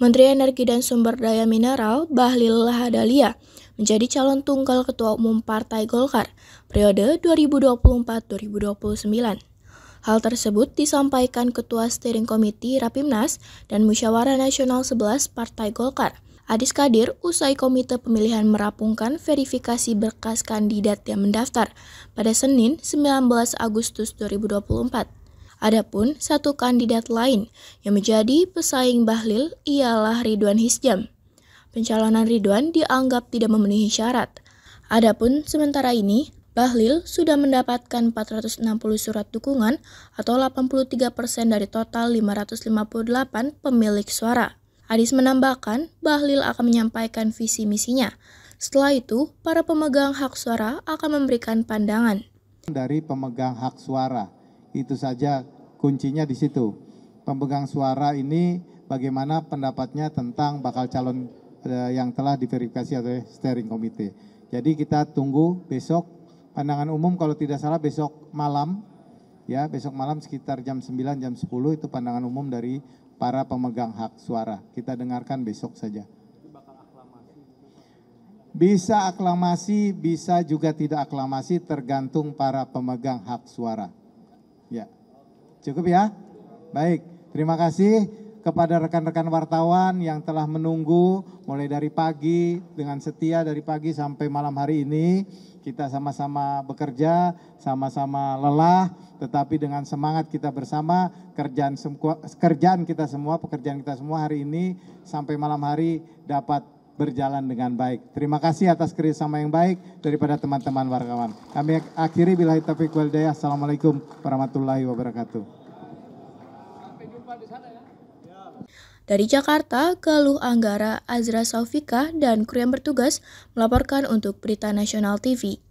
Menteri Energi dan Sumber Daya Mineral Bahlil Lahadalia menjadi calon tunggal Ketua Umum Partai Golkar periode 2024-2029. Hal tersebut disampaikan Ketua Steering Komite Rapimnas dan Musyawarah Nasional 11 Partai Golkar, Adis Kadir usai komite pemilihan merapungkan verifikasi berkas kandidat yang mendaftar pada Senin 19 Agustus 2024. Adapun satu kandidat lain yang menjadi pesaing Bahlil ialah Ridwan Hisjam. Pencalonan Ridwan dianggap tidak memenuhi syarat. Adapun sementara ini, Bahlil sudah mendapatkan 460 surat dukungan atau 83% persen dari total 558 pemilik suara. Adis menambahkan, Bahlil akan menyampaikan visi misinya. Setelah itu, para pemegang hak suara akan memberikan pandangan. Dari pemegang hak suara, itu saja kuncinya di situ. Pemegang suara ini bagaimana pendapatnya tentang bakal calon eh, yang telah diverifikasi oleh steering committee. Jadi kita tunggu besok pandangan umum kalau tidak salah besok malam ya besok malam sekitar jam 9 jam 10 itu pandangan umum dari para pemegang hak suara. Kita dengarkan besok saja. Bisa aklamasi, bisa juga tidak aklamasi tergantung para pemegang hak suara. Ya. Cukup ya? Baik. Terima kasih kepada rekan-rekan wartawan yang telah menunggu mulai dari pagi dengan setia dari pagi sampai malam hari ini kita sama-sama bekerja, sama-sama lelah, tetapi dengan semangat kita bersama kerjaan kerjaan kita semua pekerjaan kita semua hari ini sampai malam hari dapat berjalan dengan baik. Terima kasih atas kerjasama yang baik daripada teman-teman wartawan. Kami akhiri bila taufiq wal hidayah. Assalamualaikum warahmatullahi wabarakatuh. Ya. Dari Jakarta, Galuh Anggara, Azra Saufika, dan kru yang bertugas melaporkan untuk Berita Nasional TV.